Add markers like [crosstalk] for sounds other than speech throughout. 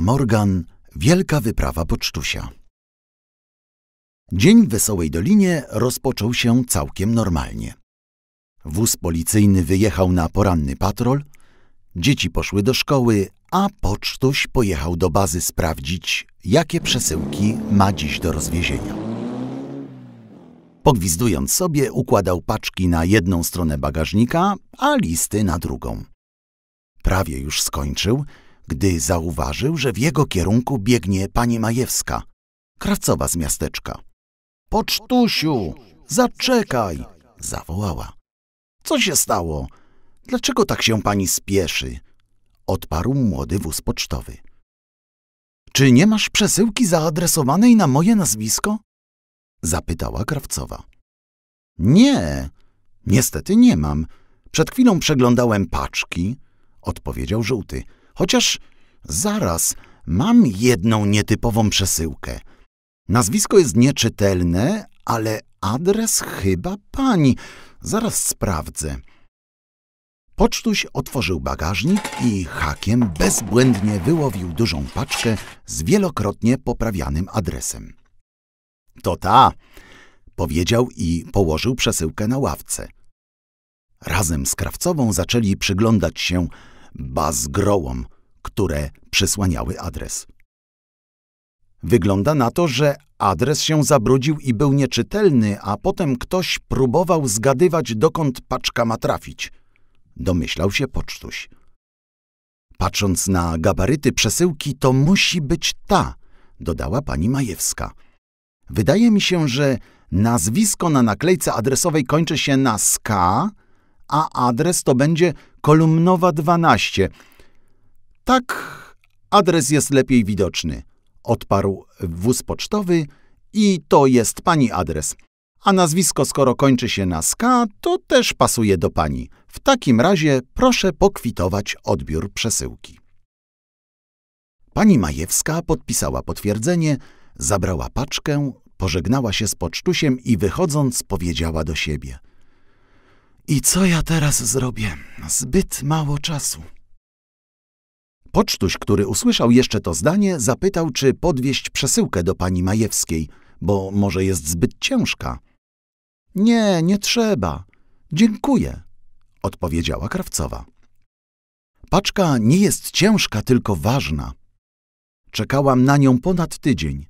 Morgan, Wielka Wyprawa Pocztusia. Dzień w Wesołej Dolinie rozpoczął się całkiem normalnie. Wóz policyjny wyjechał na poranny patrol, dzieci poszły do szkoły, a pocztuś pojechał do bazy sprawdzić, jakie przesyłki ma dziś do rozwiezienia. Pogwizdując sobie, układał paczki na jedną stronę bagażnika, a listy na drugą. Prawie już skończył, gdy zauważył, że w jego kierunku biegnie pani Majewska, krawcowa z miasteczka. Pocztusiu, zaczekaj! zawołała. Co się stało? Dlaczego tak się pani spieszy? odparł młody wóz pocztowy. Czy nie masz przesyłki zaadresowanej na moje nazwisko? zapytała krawcowa. Nie, niestety nie mam. Przed chwilą przeglądałem paczki, odpowiedział żółty. Chociaż zaraz, mam jedną nietypową przesyłkę. Nazwisko jest nieczytelne, ale adres chyba pani. Zaraz sprawdzę. Pocztuś otworzył bagażnik i hakiem bezbłędnie wyłowił dużą paczkę z wielokrotnie poprawianym adresem. To ta, powiedział i położył przesyłkę na ławce. Razem z krawcową zaczęli przyglądać się bazgrołom, które przysłaniały adres. Wygląda na to, że adres się zabrudził i był nieczytelny, a potem ktoś próbował zgadywać, dokąd paczka ma trafić. Domyślał się pocztuś. Patrząc na gabaryty przesyłki, to musi być ta, dodała pani Majewska. Wydaje mi się, że nazwisko na naklejce adresowej kończy się na ska, a adres to będzie kolumnowa 12. Tak, adres jest lepiej widoczny, odparł wóz pocztowy i to jest pani adres. A nazwisko, skoro kończy się na ska, to też pasuje do pani. W takim razie proszę pokwitować odbiór przesyłki. Pani Majewska podpisała potwierdzenie, zabrała paczkę, pożegnała się z pocztusiem i wychodząc powiedziała do siebie – i co ja teraz zrobię? Zbyt mało czasu. Pocztuś, który usłyszał jeszcze to zdanie, zapytał, czy podwieźć przesyłkę do pani Majewskiej, bo może jest zbyt ciężka. Nie, nie trzeba. Dziękuję, odpowiedziała Krawcowa. Paczka nie jest ciężka, tylko ważna. Czekałam na nią ponad tydzień.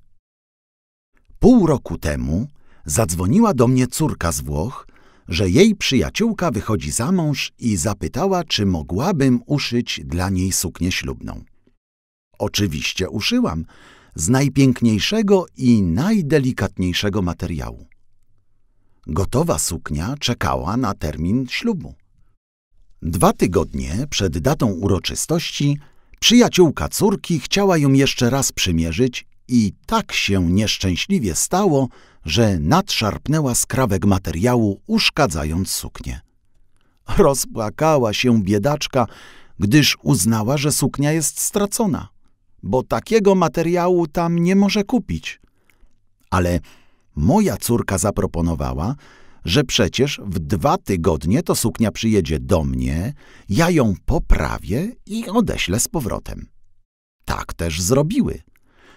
Pół roku temu zadzwoniła do mnie córka z Włoch że jej przyjaciółka wychodzi za mąż i zapytała, czy mogłabym uszyć dla niej suknię ślubną. Oczywiście uszyłam, z najpiękniejszego i najdelikatniejszego materiału. Gotowa suknia czekała na termin ślubu. Dwa tygodnie przed datą uroczystości przyjaciółka córki chciała ją jeszcze raz przymierzyć i tak się nieszczęśliwie stało, że nadszarpnęła skrawek materiału, uszkadzając suknię. [laughs] Rozpłakała się biedaczka, gdyż uznała, że suknia jest stracona, bo takiego materiału tam nie może kupić. Ale moja córka zaproponowała, że przecież w dwa tygodnie to suknia przyjedzie do mnie, ja ją poprawię i odeślę z powrotem. Tak też zrobiły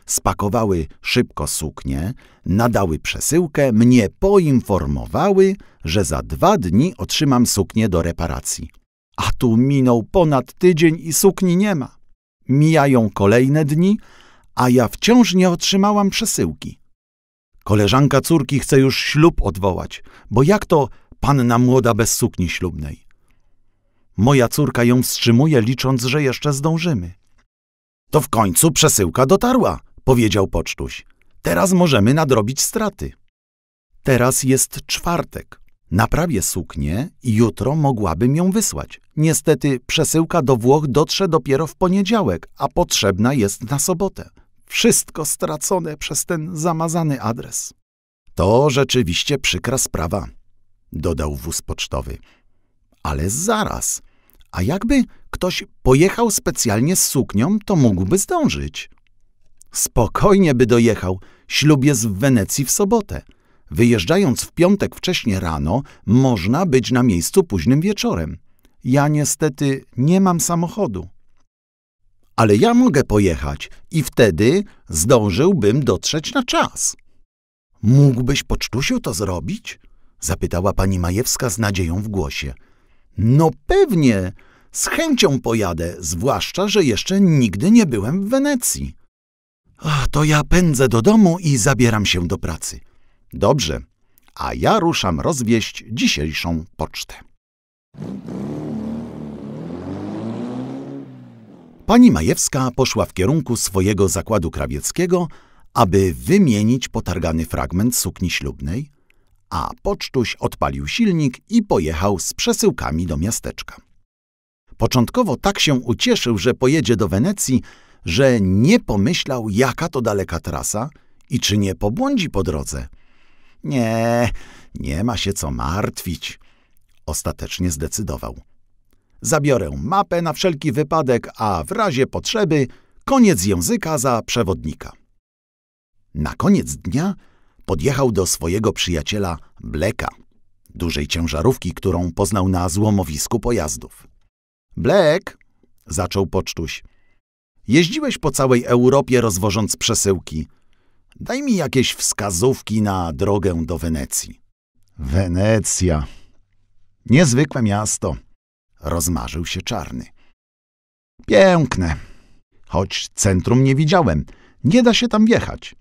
spakowały szybko suknię, nadały przesyłkę, mnie poinformowały, że za dwa dni otrzymam suknię do reparacji. A tu minął ponad tydzień i sukni nie ma. Mijają kolejne dni, a ja wciąż nie otrzymałam przesyłki. Koleżanka córki chce już ślub odwołać, bo jak to panna młoda bez sukni ślubnej? Moja córka ją wstrzymuje, licząc, że jeszcze zdążymy. To w końcu przesyłka dotarła, powiedział pocztuś. Teraz możemy nadrobić straty. Teraz jest czwartek. Naprawię suknię i jutro mogłabym ją wysłać. Niestety przesyłka do Włoch dotrze dopiero w poniedziałek, a potrzebna jest na sobotę. Wszystko stracone przez ten zamazany adres. To rzeczywiście przykra sprawa, dodał wóz pocztowy. Ale zaraz, a jakby ktoś pojechał specjalnie z suknią, to mógłby zdążyć. Spokojnie by dojechał. Ślub jest w Wenecji w sobotę. Wyjeżdżając w piątek wcześnie rano, można być na miejscu późnym wieczorem. Ja niestety nie mam samochodu. Ale ja mogę pojechać i wtedy zdążyłbym dotrzeć na czas. Mógłbyś pocztusiu to zrobić? zapytała pani Majewska z nadzieją w głosie. No pewnie, z chęcią pojadę, zwłaszcza, że jeszcze nigdy nie byłem w Wenecji. To ja pędzę do domu i zabieram się do pracy. Dobrze, a ja ruszam rozwieść dzisiejszą pocztę. Pani Majewska poszła w kierunku swojego zakładu krawieckiego, aby wymienić potargany fragment sukni ślubnej, a pocztuś odpalił silnik i pojechał z przesyłkami do miasteczka. Początkowo tak się ucieszył, że pojedzie do Wenecji, że nie pomyślał, jaka to daleka trasa i czy nie pobłądzi po drodze. Nie, nie ma się co martwić. Ostatecznie zdecydował. Zabiorę mapę na wszelki wypadek, a w razie potrzeby koniec języka za przewodnika. Na koniec dnia podjechał do swojego przyjaciela Bleka, dużej ciężarówki, którą poznał na złomowisku pojazdów. Blek, zaczął pocztuś, Jeździłeś po całej Europie rozwożąc przesyłki. Daj mi jakieś wskazówki na drogę do Wenecji. Wenecja. Niezwykłe miasto. Rozmarzył się czarny. Piękne. Choć centrum nie widziałem. Nie da się tam wjechać.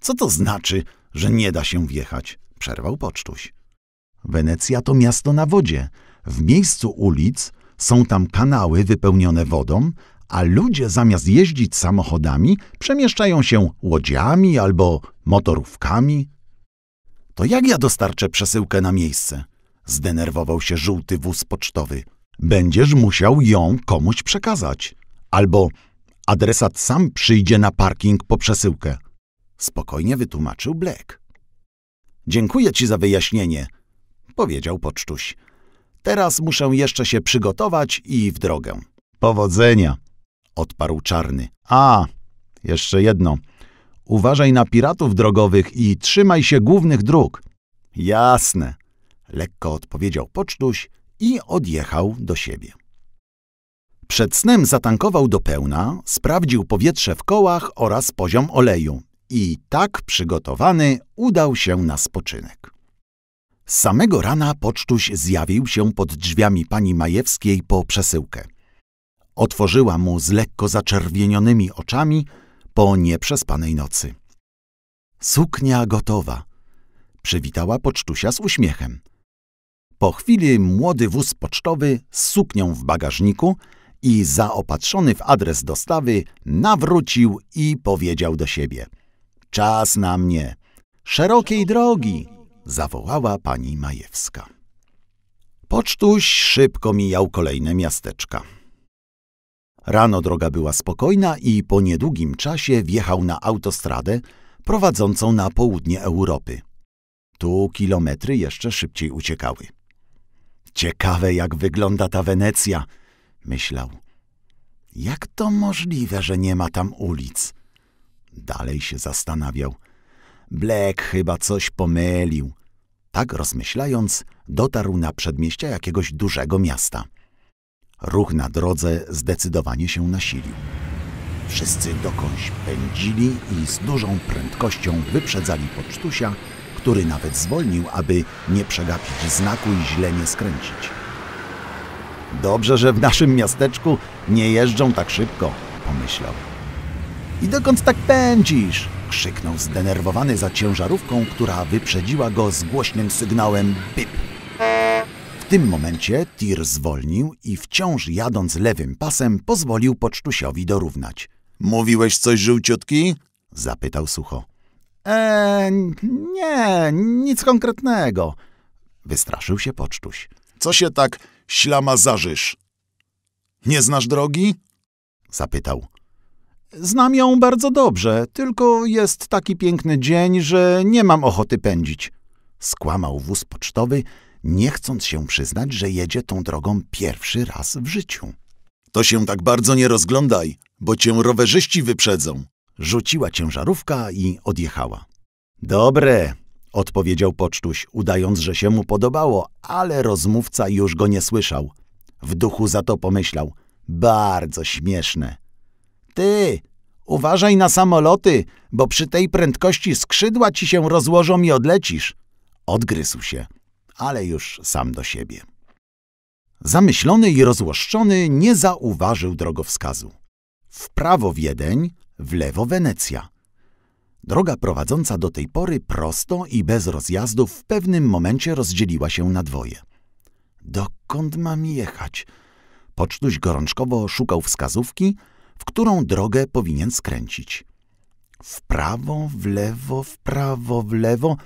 Co to znaczy, że nie da się wjechać? Przerwał pocztuś. Wenecja to miasto na wodzie. W miejscu ulic są tam kanały wypełnione wodą, a ludzie zamiast jeździć samochodami przemieszczają się łodziami albo motorówkami. To jak ja dostarczę przesyłkę na miejsce? Zdenerwował się żółty wóz pocztowy. Będziesz musiał ją komuś przekazać. Albo adresat sam przyjdzie na parking po przesyłkę. Spokojnie wytłumaczył Black. Dziękuję ci za wyjaśnienie, powiedział pocztuś. Teraz muszę jeszcze się przygotować i w drogę. Powodzenia! odparł czarny. A, jeszcze jedno. Uważaj na piratów drogowych i trzymaj się głównych dróg. Jasne, lekko odpowiedział pocztuś i odjechał do siebie. Przed snem zatankował do pełna, sprawdził powietrze w kołach oraz poziom oleju i tak przygotowany udał się na spoczynek. Samego rana pocztuś zjawił się pod drzwiami pani Majewskiej po przesyłkę. Otworzyła mu z lekko zaczerwienionymi oczami po nieprzespanej nocy. Suknia gotowa. Przywitała pocztusia z uśmiechem. Po chwili młody wóz pocztowy z suknią w bagażniku i zaopatrzony w adres dostawy nawrócił i powiedział do siebie: Czas na mnie! Szerokiej drogi! zawołała pani Majewska. Pocztuś szybko mijał kolejne miasteczka. Rano droga była spokojna i po niedługim czasie wjechał na autostradę prowadzącą na południe Europy. Tu kilometry jeszcze szybciej uciekały. Ciekawe, jak wygląda ta Wenecja, myślał. Jak to możliwe, że nie ma tam ulic? Dalej się zastanawiał. Blek chyba coś pomylił. Tak rozmyślając, dotarł na przedmieścia jakiegoś dużego miasta. Ruch na drodze zdecydowanie się nasilił. Wszyscy dokądś pędzili i z dużą prędkością wyprzedzali pocztusia, który nawet zwolnił, aby nie przegapić znaku i źle nie skręcić. Dobrze, że w naszym miasteczku nie jeżdżą tak szybko, pomyślał. I dokąd tak pędzisz? krzyknął zdenerwowany za ciężarówką, która wyprzedziła go z głośnym sygnałem bip tym momencie tir zwolnił i wciąż jadąc lewym pasem pozwolił pocztusiowi dorównać. Mówiłeś coś żółciutki? zapytał sucho. Eee, nie, nic konkretnego. Wystraszył się pocztuś. Co się tak ślama zażysz? Nie znasz drogi? zapytał. Znam ją bardzo dobrze, tylko jest taki piękny dzień, że nie mam ochoty pędzić. Skłamał wóz pocztowy nie chcąc się przyznać, że jedzie tą drogą pierwszy raz w życiu. To się tak bardzo nie rozglądaj, bo cię rowerzyści wyprzedzą. Rzuciła ciężarówka i odjechała. Dobre, odpowiedział pocztuś, udając, że się mu podobało, ale rozmówca już go nie słyszał. W duchu za to pomyślał. Bardzo śmieszne. Ty, uważaj na samoloty, bo przy tej prędkości skrzydła ci się rozłożą i odlecisz. Odgryzł się ale już sam do siebie. Zamyślony i rozłoszczony nie zauważył drogowskazu. W prawo Wiedeń, w lewo Wenecja. Droga prowadząca do tej pory prosto i bez rozjazdów w pewnym momencie rozdzieliła się na dwoje. Dokąd mam jechać? Pocztuś gorączkowo szukał wskazówki, w którą drogę powinien skręcić. W prawo, w lewo, w prawo, w lewo –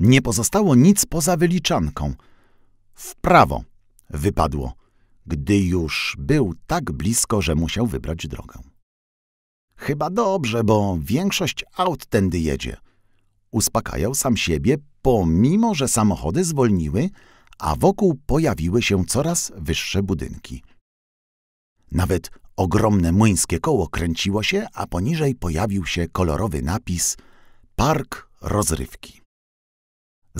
nie pozostało nic poza wyliczanką. W prawo wypadło, gdy już był tak blisko, że musiał wybrać drogę. Chyba dobrze, bo większość aut tędy jedzie. Uspokajał sam siebie, pomimo że samochody zwolniły, a wokół pojawiły się coraz wyższe budynki. Nawet ogromne młyńskie koło kręciło się, a poniżej pojawił się kolorowy napis Park Rozrywki.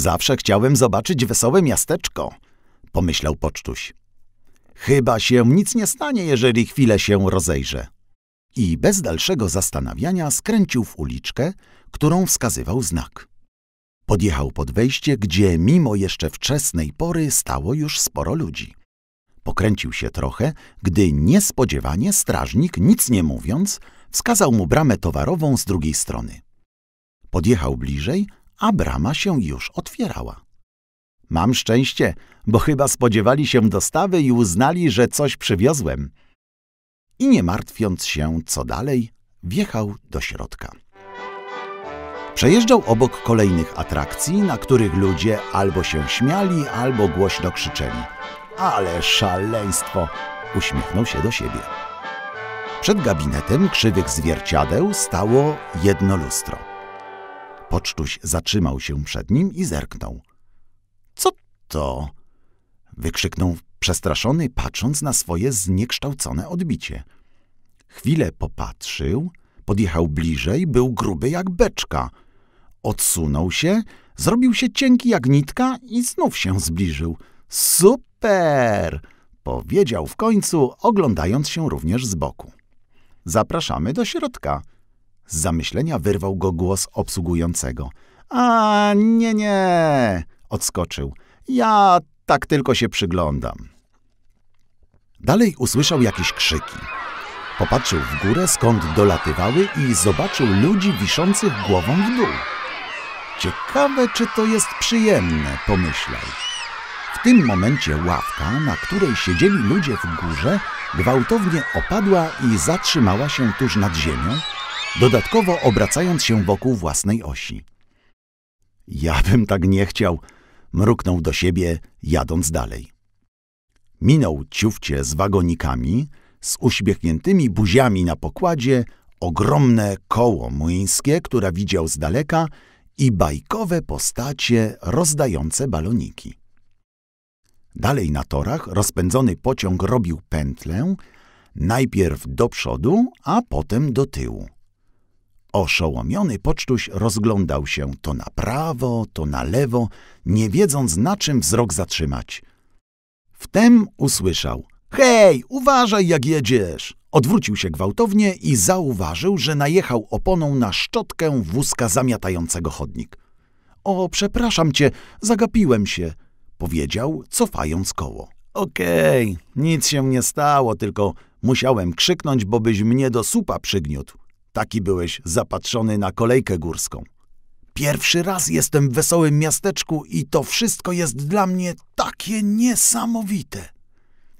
Zawsze chciałem zobaczyć wesołe miasteczko, pomyślał pocztuś. Chyba się nic nie stanie, jeżeli chwilę się rozejrzę. I bez dalszego zastanawiania skręcił w uliczkę, którą wskazywał znak. Podjechał pod wejście, gdzie mimo jeszcze wczesnej pory stało już sporo ludzi. Pokręcił się trochę, gdy niespodziewanie strażnik, nic nie mówiąc, wskazał mu bramę towarową z drugiej strony. Podjechał bliżej a brama się już otwierała. Mam szczęście, bo chyba spodziewali się dostawy i uznali, że coś przywiozłem. I nie martwiąc się, co dalej, wjechał do środka. Przejeżdżał obok kolejnych atrakcji, na których ludzie albo się śmiali, albo głośno krzyczeli. Ale szaleństwo! Uśmiechnął się do siebie. Przed gabinetem krzywych zwierciadeł stało jedno lustro. Pocztuś zatrzymał się przed nim i zerknął. Co to? wykrzyknął przestraszony, patrząc na swoje zniekształcone odbicie. Chwilę popatrzył, podjechał bliżej, był gruby jak beczka. Odsunął się, zrobił się cienki jak nitka i znów się zbliżył. Super! powiedział w końcu, oglądając się również z boku. Zapraszamy do środka. Z zamyślenia wyrwał go głos obsługującego. A nie, nie, odskoczył. Ja tak tylko się przyglądam. Dalej usłyszał jakieś krzyki. Popatrzył w górę, skąd dolatywały i zobaczył ludzi wiszących głową w dół. Ciekawe, czy to jest przyjemne, pomyślał. W tym momencie ławka, na której siedzieli ludzie w górze, gwałtownie opadła i zatrzymała się tuż nad ziemią, dodatkowo obracając się wokół własnej osi. Ja bym tak nie chciał, mruknął do siebie, jadąc dalej. Minął ciufcie z wagonikami, z uśmiechniętymi buziami na pokładzie, ogromne koło młyńskie, które widział z daleka i bajkowe postacie rozdające baloniki. Dalej na torach rozpędzony pociąg robił pętlę, najpierw do przodu, a potem do tyłu. Oszołomiony pocztuś rozglądał się to na prawo, to na lewo, nie wiedząc na czym wzrok zatrzymać. Wtem usłyszał – hej, uważaj jak jedziesz! Odwrócił się gwałtownie i zauważył, że najechał oponą na szczotkę wózka zamiatającego chodnik. O, przepraszam cię, zagapiłem się, powiedział, cofając koło. Okej, okay, nic się nie stało, tylko musiałem krzyknąć, bo byś mnie do supa przygniótł. Taki byłeś zapatrzony na kolejkę górską. Pierwszy raz jestem w wesołym miasteczku i to wszystko jest dla mnie takie niesamowite.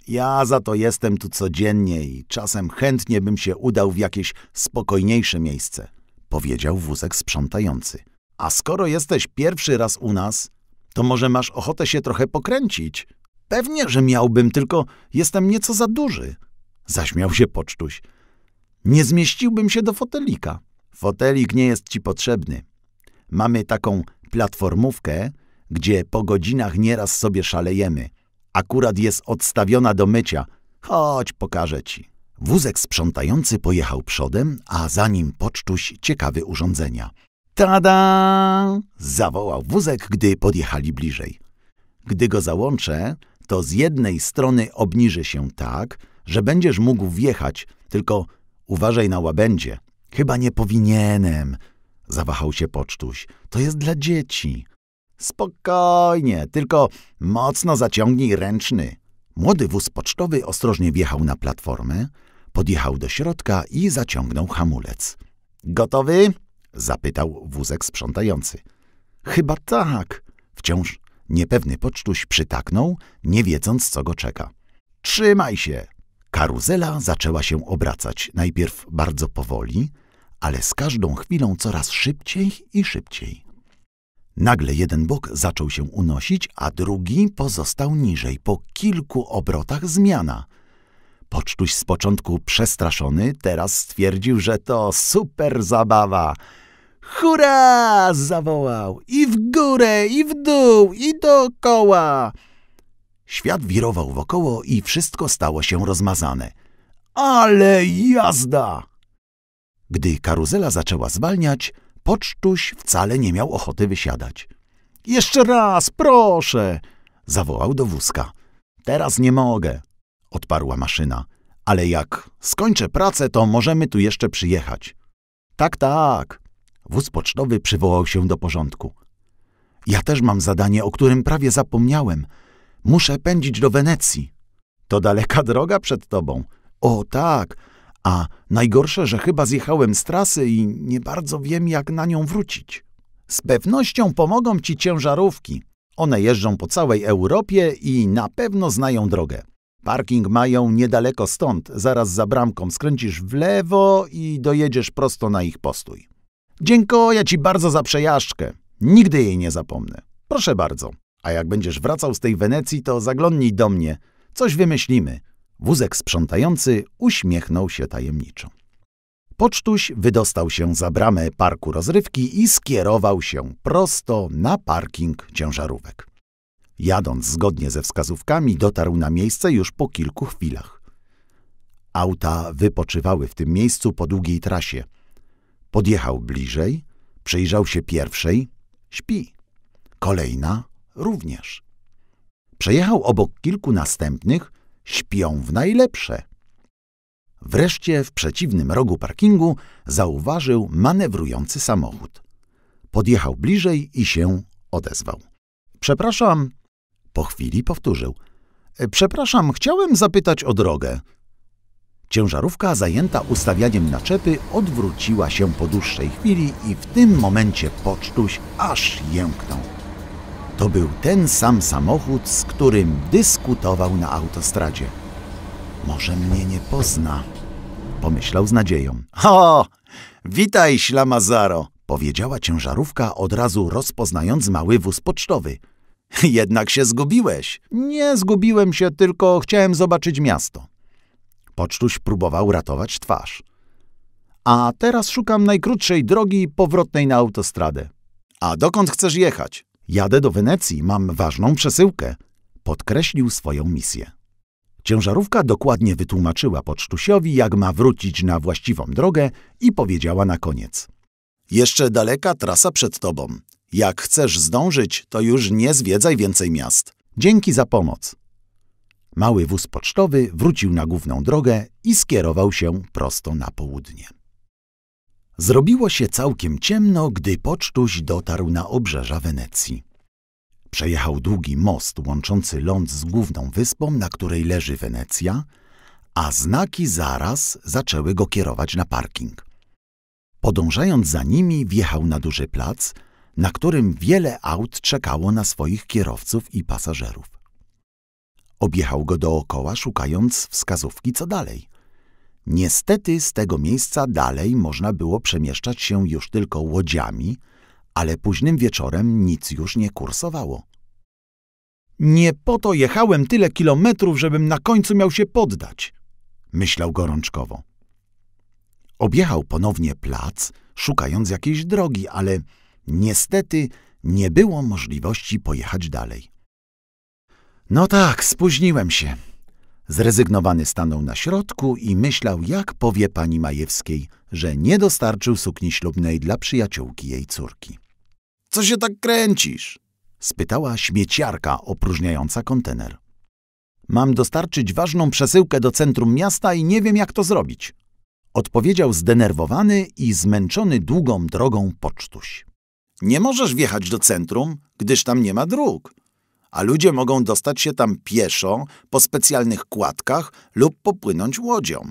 Ja za to jestem tu codziennie i czasem chętnie bym się udał w jakieś spokojniejsze miejsce, powiedział wózek sprzątający. A skoro jesteś pierwszy raz u nas, to może masz ochotę się trochę pokręcić. Pewnie, że miałbym, tylko jestem nieco za duży. Zaśmiał się pocztuś. Nie zmieściłbym się do fotelika. Fotelik nie jest ci potrzebny. Mamy taką platformówkę, gdzie po godzinach nieraz sobie szalejemy. Akurat jest odstawiona do mycia. Chodź, pokażę ci. Wózek sprzątający pojechał przodem, a za nim pocztuś ciekawy urządzenia. Tada! zawołał wózek, gdy podjechali bliżej. Gdy go załączę, to z jednej strony obniży się tak, że będziesz mógł wjechać, tylko Uważaj na łabędzie. Chyba nie powinienem, zawahał się pocztuś. To jest dla dzieci. Spokojnie, tylko mocno zaciągnij ręczny. Młody wóz pocztowy ostrożnie wjechał na platformę, podjechał do środka i zaciągnął hamulec. Gotowy? zapytał wózek sprzątający. Chyba tak. Wciąż niepewny pocztuś przytaknął, nie wiedząc, co go czeka. Trzymaj się, Karuzela zaczęła się obracać, najpierw bardzo powoli, ale z każdą chwilą coraz szybciej i szybciej. Nagle jeden bok zaczął się unosić, a drugi pozostał niżej. Po kilku obrotach zmiana. Pocztuś z początku przestraszony, teraz stwierdził, że to super zabawa. Hurra! zawołał. I w górę, i w dół, i dookoła. Świat wirował wokoło i wszystko stało się rozmazane. Ale jazda! Gdy karuzela zaczęła zwalniać, pocztuś wcale nie miał ochoty wysiadać. Jeszcze raz, proszę! zawołał do wózka. Teraz nie mogę, odparła maszyna, ale jak skończę pracę, to możemy tu jeszcze przyjechać. Tak, tak. Wóz pocztowy przywołał się do porządku. Ja też mam zadanie, o którym prawie zapomniałem – Muszę pędzić do Wenecji. To daleka droga przed tobą. O tak, a najgorsze, że chyba zjechałem z trasy i nie bardzo wiem, jak na nią wrócić. Z pewnością pomogą ci ciężarówki. One jeżdżą po całej Europie i na pewno znają drogę. Parking mają niedaleko stąd, zaraz za bramką. Skręcisz w lewo i dojedziesz prosto na ich postój. Dziękuję ci bardzo za przejażdżkę. Nigdy jej nie zapomnę. Proszę bardzo. A jak będziesz wracał z tej Wenecji, to zaglądnij do mnie. Coś wymyślimy. Wózek sprzątający uśmiechnął się tajemniczo. Pocztuś wydostał się za bramę parku rozrywki i skierował się prosto na parking ciężarówek. Jadąc zgodnie ze wskazówkami, dotarł na miejsce już po kilku chwilach. Auta wypoczywały w tym miejscu po długiej trasie. Podjechał bliżej, przyjrzał się pierwszej, śpi. Kolejna również. Przejechał obok kilku następnych, śpią w najlepsze. Wreszcie w przeciwnym rogu parkingu zauważył manewrujący samochód. Podjechał bliżej i się odezwał. Przepraszam. Po chwili powtórzył. E, przepraszam, chciałem zapytać o drogę. Ciężarówka zajęta ustawianiem naczepy odwróciła się po dłuższej chwili i w tym momencie pocztuś aż jęknął. To był ten sam samochód, z którym dyskutował na autostradzie. Może mnie nie pozna, pomyślał z nadzieją. O, witaj, ślamazaro, powiedziała ciężarówka, od razu rozpoznając mały wóz pocztowy. Jednak się zgubiłeś. Nie zgubiłem się, tylko chciałem zobaczyć miasto. Pocztuś próbował ratować twarz. A teraz szukam najkrótszej drogi powrotnej na autostradę. A dokąd chcesz jechać? Jadę do Wenecji, mam ważną przesyłkę. Podkreślił swoją misję. Ciężarówka dokładnie wytłumaczyła pocztusiowi, jak ma wrócić na właściwą drogę i powiedziała na koniec. Jeszcze daleka trasa przed tobą. Jak chcesz zdążyć, to już nie zwiedzaj więcej miast. Dzięki za pomoc. Mały wóz pocztowy wrócił na główną drogę i skierował się prosto na południe. Zrobiło się całkiem ciemno, gdy pocztuś dotarł na obrzeża Wenecji. Przejechał długi most łączący ląd z główną wyspą, na której leży Wenecja, a znaki zaraz zaczęły go kierować na parking. Podążając za nimi, wjechał na duży plac, na którym wiele aut czekało na swoich kierowców i pasażerów. Objechał go dookoła, szukając wskazówki co dalej – Niestety z tego miejsca dalej można było przemieszczać się już tylko łodziami, ale późnym wieczorem nic już nie kursowało. Nie po to jechałem tyle kilometrów, żebym na końcu miał się poddać, myślał gorączkowo. Objechał ponownie plac, szukając jakiejś drogi, ale niestety nie było możliwości pojechać dalej. No tak, spóźniłem się, Zrezygnowany stanął na środku i myślał, jak powie pani Majewskiej, że nie dostarczył sukni ślubnej dla przyjaciółki jej córki. Co się tak kręcisz? spytała śmieciarka opróżniająca kontener. Mam dostarczyć ważną przesyłkę do centrum miasta i nie wiem, jak to zrobić. Odpowiedział zdenerwowany i zmęczony długą drogą pocztuś. Nie możesz wjechać do centrum, gdyż tam nie ma dróg a ludzie mogą dostać się tam pieszo, po specjalnych kładkach lub popłynąć łodzią.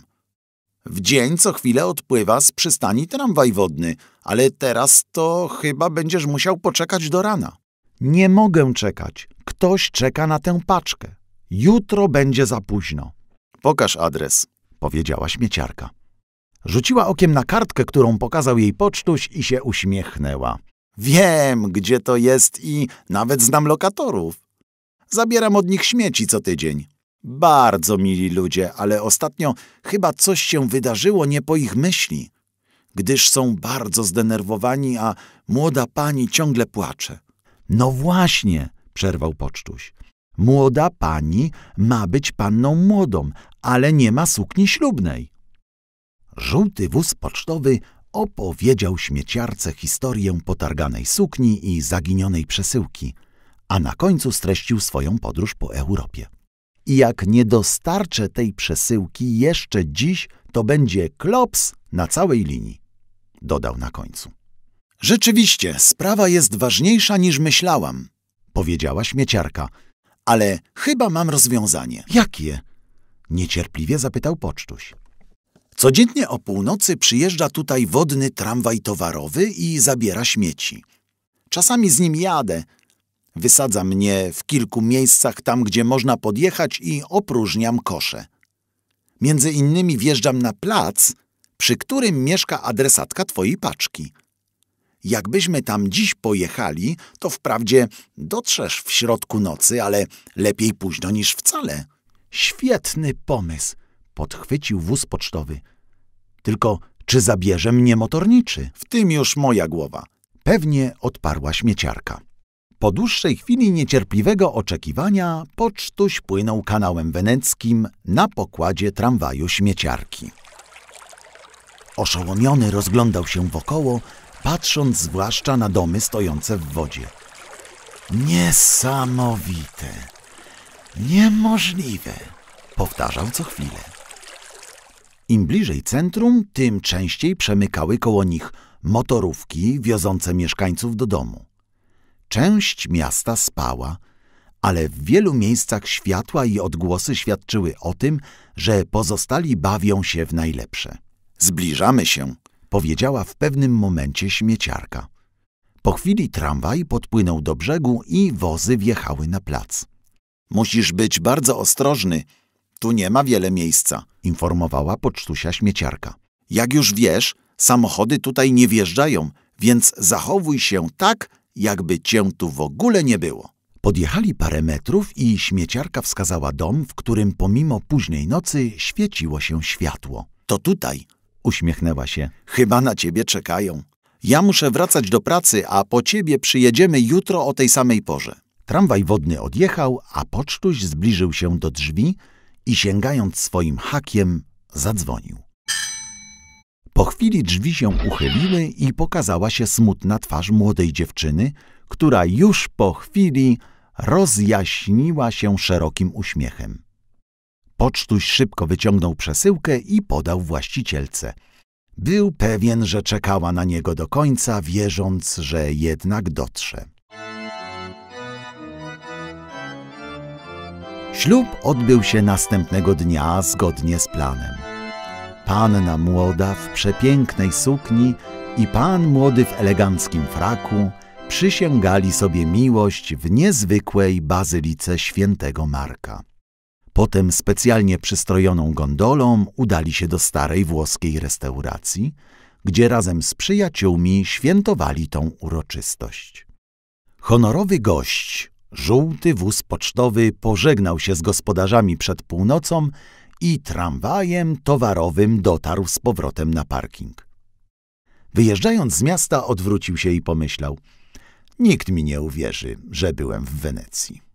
W dzień co chwilę odpływa z przystani tramwaj wodny, ale teraz to chyba będziesz musiał poczekać do rana. Nie mogę czekać. Ktoś czeka na tę paczkę. Jutro będzie za późno. Pokaż adres, powiedziała śmieciarka. Rzuciła okiem na kartkę, którą pokazał jej pocztuś i się uśmiechnęła. Wiem, gdzie to jest i nawet znam lokatorów. Zabieram od nich śmieci co tydzień. Bardzo mili ludzie, ale ostatnio chyba coś się wydarzyło nie po ich myśli, gdyż są bardzo zdenerwowani, a młoda pani ciągle płacze. No właśnie, przerwał pocztuś. Młoda pani ma być panną młodą, ale nie ma sukni ślubnej. Żółty wóz pocztowy opowiedział śmieciarce historię potarganej sukni i zaginionej przesyłki – a na końcu streścił swoją podróż po Europie. I jak nie dostarczę tej przesyłki jeszcze dziś, to będzie klops na całej linii, dodał na końcu. Rzeczywiście, sprawa jest ważniejsza niż myślałam, powiedziała śmieciarka, ale chyba mam rozwiązanie. Jakie? Niecierpliwie zapytał pocztuś. Codziennie o północy przyjeżdża tutaj wodny tramwaj towarowy i zabiera śmieci. Czasami z nim jadę, Wysadza mnie w kilku miejscach tam, gdzie można podjechać i opróżniam kosze. Między innymi wjeżdżam na plac, przy którym mieszka adresatka twojej paczki. Jakbyśmy tam dziś pojechali, to wprawdzie dotrzesz w środku nocy, ale lepiej późno niż wcale. Świetny pomysł, podchwycił wóz pocztowy. Tylko czy zabierze mnie motorniczy? W tym już moja głowa. Pewnie odparła śmieciarka. Po dłuższej chwili niecierpliwego oczekiwania pocztuś płynął kanałem weneckim na pokładzie tramwaju śmieciarki. Oszołomiony rozglądał się wokoło, patrząc zwłaszcza na domy stojące w wodzie. Niesamowite! Niemożliwe! Powtarzał co chwilę. Im bliżej centrum, tym częściej przemykały koło nich motorówki wiozące mieszkańców do domu. Część miasta spała, ale w wielu miejscach światła i odgłosy świadczyły o tym, że pozostali bawią się w najlepsze. Zbliżamy się, powiedziała w pewnym momencie śmieciarka. Po chwili tramwaj podpłynął do brzegu i wozy wjechały na plac. Musisz być bardzo ostrożny. Tu nie ma wiele miejsca, informowała pocztusia śmieciarka. Jak już wiesz, samochody tutaj nie wjeżdżają, więc zachowuj się tak, jakby cię tu w ogóle nie było. Podjechali parę metrów i śmieciarka wskazała dom, w którym pomimo późnej nocy świeciło się światło. To tutaj, uśmiechnęła się. Chyba na ciebie czekają. Ja muszę wracać do pracy, a po ciebie przyjedziemy jutro o tej samej porze. Tramwaj wodny odjechał, a pocztuś zbliżył się do drzwi i sięgając swoim hakiem zadzwonił. Po chwili drzwi się uchyliły i pokazała się smutna twarz młodej dziewczyny, która już po chwili rozjaśniła się szerokim uśmiechem. Pocztuś szybko wyciągnął przesyłkę i podał właścicielce. Był pewien, że czekała na niego do końca, wierząc, że jednak dotrze. Ślub odbył się następnego dnia zgodnie z planem. Panna młoda w przepięknej sukni i pan młody w eleganckim fraku przysięgali sobie miłość w niezwykłej bazylice świętego Marka. Potem specjalnie przystrojoną gondolą udali się do starej włoskiej restauracji, gdzie razem z przyjaciółmi świętowali tą uroczystość. Honorowy gość, żółty wóz pocztowy, pożegnał się z gospodarzami przed północą i tramwajem towarowym dotarł z powrotem na parking. Wyjeżdżając z miasta odwrócił się i pomyślał – nikt mi nie uwierzy, że byłem w Wenecji.